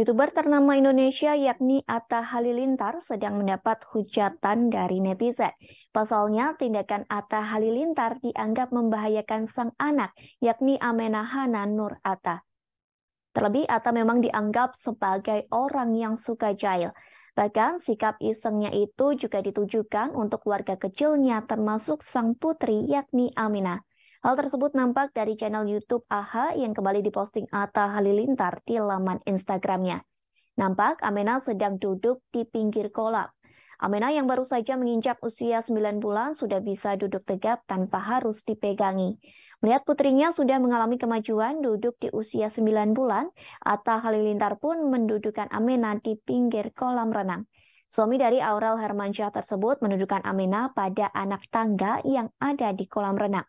YouTuber ternama Indonesia yakni Atta Halilintar sedang mendapat hujatan dari netizen. Pasalnya, tindakan Atta Halilintar dianggap membahayakan sang anak, yakni Amena Hanan Nur Atta. Terlebih, Atta memang dianggap sebagai orang yang suka jahil. Bahkan sikap isengnya itu juga ditujukan untuk warga kecilnya termasuk sang putri yakni Aminah. Hal tersebut nampak dari channel YouTube AHA yang kembali diposting Atta Halilintar di laman Instagramnya. Nampak Amena sedang duduk di pinggir kolam. Amena yang baru saja menginjak usia 9 bulan sudah bisa duduk tegap tanpa harus dipegangi. Melihat putrinya sudah mengalami kemajuan duduk di usia 9 bulan, Atta Halilintar pun mendudukan Amena di pinggir kolam renang. Suami dari Aurel Hermansyah tersebut mendudukan Amena pada anak tangga yang ada di kolam renang.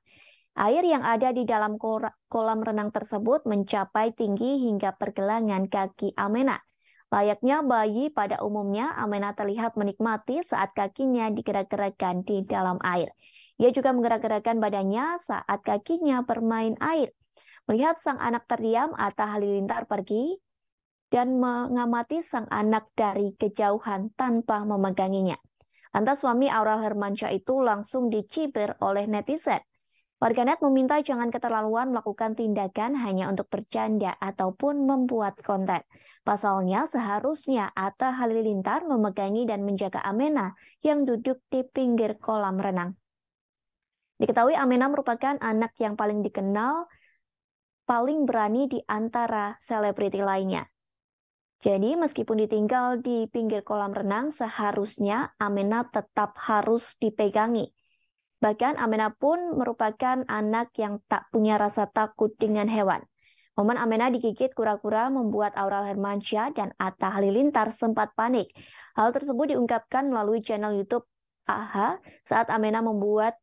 Air yang ada di dalam kolam renang tersebut mencapai tinggi hingga pergelangan kaki Amena. Layaknya bayi pada umumnya, Amena terlihat menikmati saat kakinya digerak-gerakkan di dalam air. Ia juga menggerak-gerakkan badannya saat kakinya bermain air. Melihat sang anak terdiam, Atta Halilintar pergi dan mengamati sang anak dari kejauhan tanpa memeganginya. Lantas suami Aurel Hermansyah itu langsung dicibir oleh netizen. Warganet meminta jangan keterlaluan melakukan tindakan hanya untuk bercanda ataupun membuat konten. Pasalnya, seharusnya Atta Halilintar memegangi dan menjaga Amena yang duduk di pinggir kolam renang. Diketahui Amena merupakan anak yang paling dikenal, paling berani di antara selebriti lainnya. Jadi meskipun ditinggal di pinggir kolam renang, seharusnya Amena tetap harus dipegangi Bahkan Amena pun merupakan anak yang tak punya rasa takut dengan hewan. Momen Amena digigit kura-kura membuat Aural Hermansyah dan Atta Halilintar sempat panik. Hal tersebut diungkapkan melalui channel YouTube AHA saat Amena membuat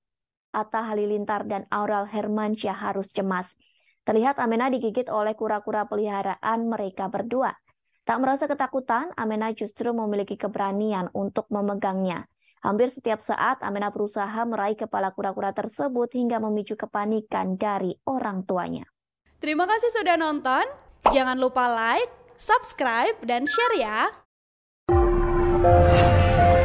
Atta Halilintar dan Aural Hermansyah harus cemas. Terlihat Amena digigit oleh kura-kura peliharaan mereka berdua. Tak merasa ketakutan, Amena justru memiliki keberanian untuk memegangnya. Hampir setiap saat, Amena berusaha meraih kepala kura-kura tersebut hingga memicu kepanikan dari orang tuanya. Terima kasih sudah nonton. Jangan lupa like, subscribe, dan share ya.